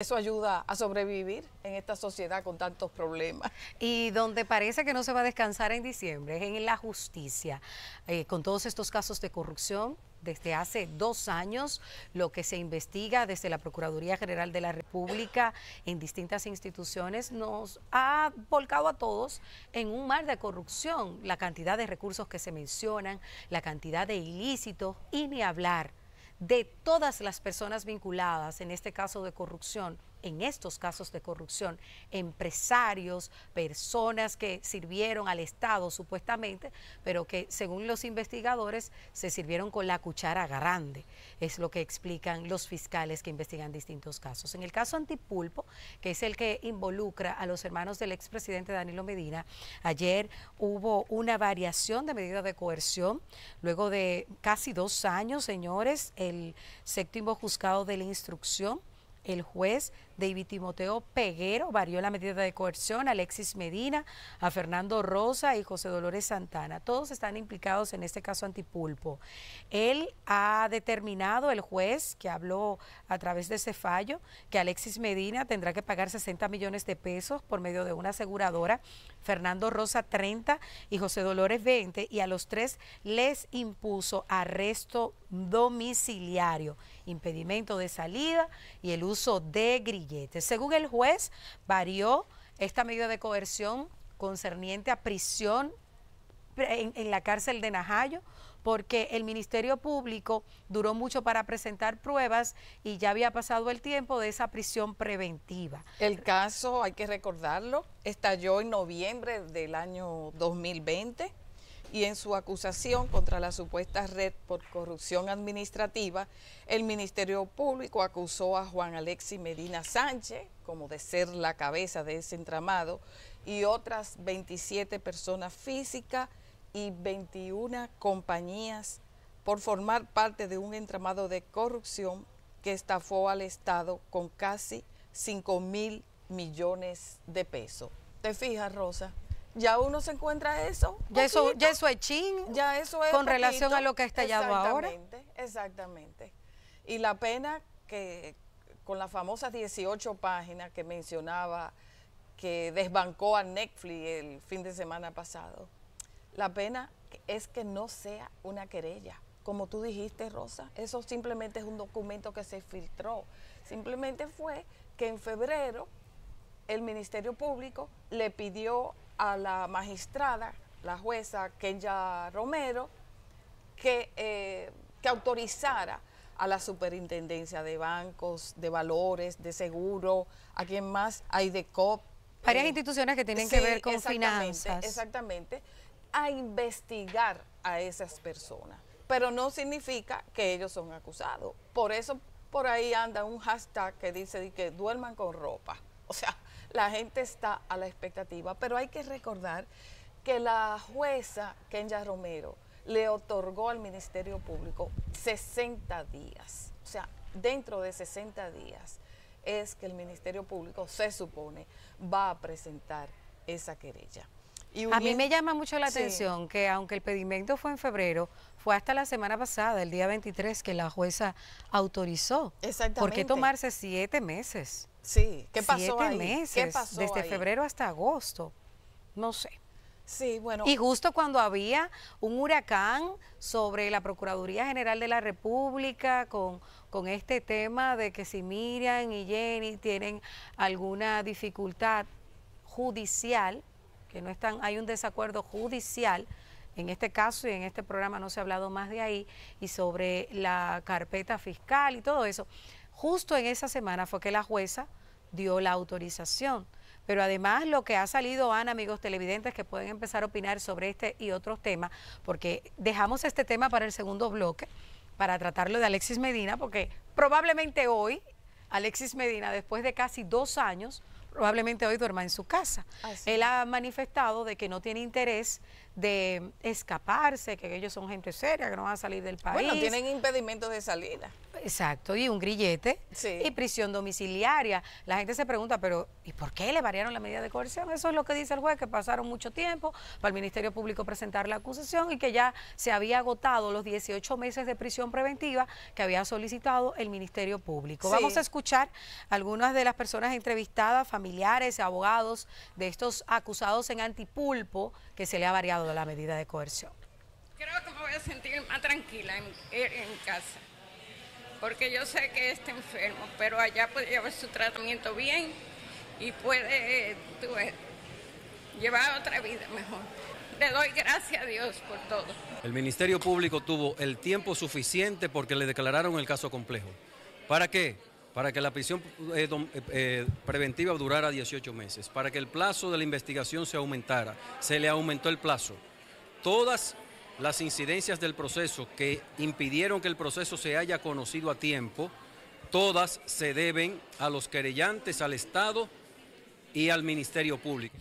Eso ayuda a sobrevivir en esta sociedad con tantos problemas. Y donde parece que no se va a descansar en diciembre es en la justicia. Eh, con todos estos casos de corrupción, desde hace dos años, lo que se investiga desde la Procuraduría General de la República en distintas instituciones nos ha volcado a todos en un mar de corrupción. La cantidad de recursos que se mencionan, la cantidad de ilícitos y ni hablar de todas las personas vinculadas, en este caso de corrupción, en estos casos de corrupción, empresarios, personas que sirvieron al Estado supuestamente, pero que según los investigadores se sirvieron con la cuchara grande, es lo que explican los fiscales que investigan distintos casos. En el caso Antipulpo, que es el que involucra a los hermanos del expresidente Danilo Medina, ayer hubo una variación de medida de coerción, luego de casi dos años, señores, el séptimo juzgado de la instrucción, el juez David Timoteo Peguero varió la medida de coerción a Alexis Medina, a Fernando Rosa y José Dolores Santana. Todos están implicados en este caso antipulpo. Él ha determinado, el juez que habló a través de ese fallo, que Alexis Medina tendrá que pagar 60 millones de pesos por medio de una aseguradora, Fernando Rosa 30 y José Dolores 20, y a los tres les impuso arresto domiciliario, impedimento de salida y el uso de grillos según el juez, varió esta medida de coerción concerniente a prisión en, en, la cárcel de Najayo, porque el Ministerio Público duró mucho para presentar pruebas y ya había pasado el tiempo de esa prisión preventiva. El caso, hay que recordarlo, estalló en noviembre del año 2020 y en su acusación contra la supuesta red por corrupción administrativa, el Ministerio Público acusó a Juan Alexis Medina Sánchez como de ser la cabeza de ese entramado y otras 27 personas físicas y 21 compañías por formar parte de un entramado de corrupción que estafó al Estado con casi 5 mil millones de pesos. ¿Te fijas, Rosa? ya uno se encuentra eso. Ya eso, ya eso es ching. Ya eso es. Con relación a lo que ha estallado ahora. Exactamente, exactamente. Y la pena que con las famosas 18 páginas que mencionaba que desbancó a Netflix el fin de semana pasado, la pena es que no sea una querella. Como tú dijiste, Rosa, eso simplemente es un documento que se filtró. Simplemente fue que en febrero el Ministerio Público le pidió a la magistrada, la jueza Kenya Romero, que, eh, que autorizara a la superintendencia de bancos, de valores, de seguro, a quien más, hay de cop, Varias eh, instituciones que tienen que ver con finanzas. Exactamente, a investigar a esas personas. Pero no significa que ellos son acusados. Por eso, por ahí anda un hashtag que dice que duerman con ropa. O sea, la gente está a la expectativa, pero hay que recordar que la jueza Kenya Romero le otorgó al Ministerio Público 60 días. O sea, dentro de 60 días es que el Ministerio Público se supone va a presentar esa querella. a mí me llama mucho la atención que aunque el pedimento fue en febrero, fue hasta la semana pasada, el día 23, que la jueza autorizó. Exactamente. ¿Por qué tomarse siete meses? Sí, ¿qué pasó ¿Qué pasó desde febrero hasta agosto, no sé. Sí, bueno. Y justo cuando había un huracán sobre la Procuraduría General de la República con, con este tema de que si Miriam y Jenny tienen alguna dificultad judicial, que no están, hay un desacuerdo judicial, en este caso y en este programa no se ha hablado más de ahí, y sobre la carpeta fiscal y todo eso. Justo en esa semana fue que la jueza dio la autorización. Pero además lo que ha salido, Ana, amigos televidentes, que pueden empezar a opinar sobre este y otros temas, porque dejamos este tema para el segundo bloque, para tratarlo de Alexis Medina, porque probablemente hoy Alexis Medina, después de casi dos años, probablemente hoy duerma en su casa. Él ha manifestado de que no tiene interés de escaparse, que ellos son gente seria, que no van a salir del país. Bueno, tienen impedimentos de salida. Exacto, y un grillete y prisión domiciliaria. La gente se pregunta, pero ¿y por qué le variaron la medida de coerción? Eso es lo que dice el juez, que pasaron mucho tiempo para el Ministerio Público presentar la acusación y que ya se había agotado los 18 meses de prisión preventiva que había solicitado el Ministerio Público. Vamos a escuchar algunas de las personas entrevistadas, familiares, abogados de estos acusados en antipulpo que se le ha variado la medida de coerción. Creo que me voy a sentir más tranquila en, casa, porque yo sé que está enfermo, pero allá puede llevar su tratamiento bien y puede llevar otra vida mejor. Le doy gracias a Dios por todo. El Ministerio Público tuvo el tiempo suficiente porque le declararon el caso complejo. ¿Para qué? para que la prisión eh, eh, eh, preventiva durara 18 meses, para que el plazo de la investigación se aumentara, se le aumentó el plazo. Todas las incidencias del proceso que impidieron que el proceso se haya conocido a tiempo, todas se deben a los querellantes, al Estado y al Ministerio Público.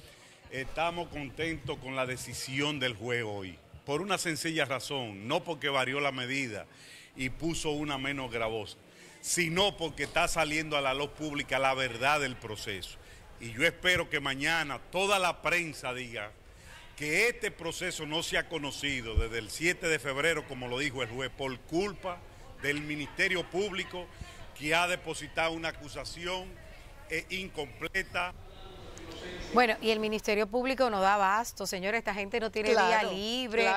Estamos contentos con la decisión del juez hoy, por una sencilla razón, no porque varió la medida y puso una menos gravosa sino porque está saliendo a la luz pública la verdad del proceso. Y yo espero que mañana toda la prensa diga que este proceso no se ha conocido desde el 7 de febrero, como lo dijo el juez, por culpa del Ministerio Público que ha depositado una acusación eh, incompleta, bueno, y el Ministerio Público no da abasto, señores, esta gente no tiene vía día libre.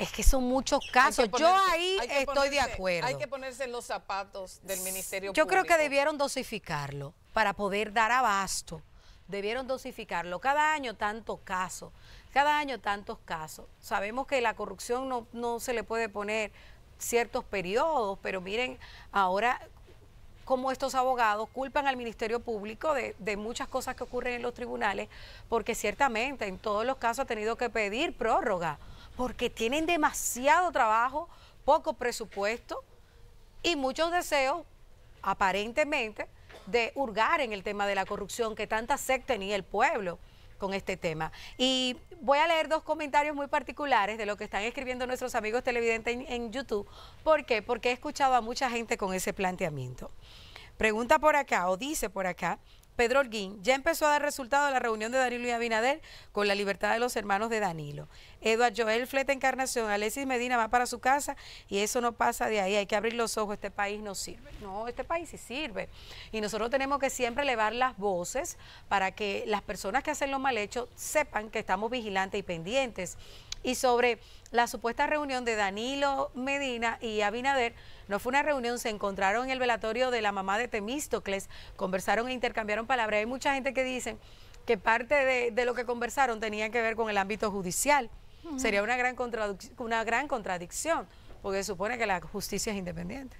Es que son muchos casos. Yo ahí estoy de acuerdo. Hay que ponerse en los zapatos del Ministerio Yo creo que debieron dosificarlo para poder dar abasto. Debieron dosificarlo. Cada año tantos casos. Cada año tantos casos. Sabemos que la corrupción no, no se le puede poner ciertos periodos, pero miren, ahora cómo estos abogados culpan al Ministerio Público de, de, muchas cosas que ocurren en los tribunales, porque ciertamente en todos los casos ha tenido que pedir prórroga porque tienen demasiado trabajo, poco presupuesto y muchos deseos, aparentemente, de hurgar en el tema de la corrupción que tanta sed tenía el pueblo con este tema. Y voy a leer dos comentarios muy particulares de lo que están escribiendo nuestros amigos televidentes en, en YouTube. ¿Por qué? Porque he escuchado a mucha gente con ese planteamiento. Pregunta por acá o dice por acá Pedro Orguín, ya empezó a dar resultado a la reunión de Danilo y Abinader con la libertad de los hermanos de Danilo. Eduardo Joel Fleta Encarnación, Alexis Medina va para su casa y eso no pasa de ahí. Hay que abrir los ojos, este país no sirve. No, este país sí sirve. Y nosotros tenemos que siempre elevar las voces para que las personas que hacen lo mal hecho sepan que estamos vigilantes y pendientes. Y sobre la supuesta reunión de Danilo Medina y Abinader, no fue una reunión, se encontraron en el velatorio de la mamá de Temístocles, conversaron e intercambiaron palabras. Hay mucha gente que dice que parte de, lo que conversaron tenía que ver con el ámbito judicial. Sería una gran, una gran contradicción, porque supone que la justicia es independiente.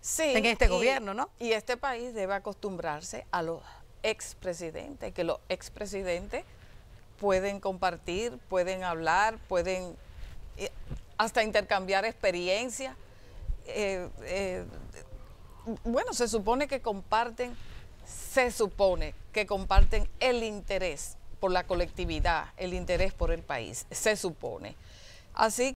Sí. En este gobierno, ¿no? Y este país debe acostumbrarse a los expresidentes, que los expresidentes pueden compartir, pueden hablar, pueden eh, hasta intercambiar experiencias eh, eh, bueno, se supone que comparten, se supone que comparten el interés por la colectividad, el interés por el país, se supone. Así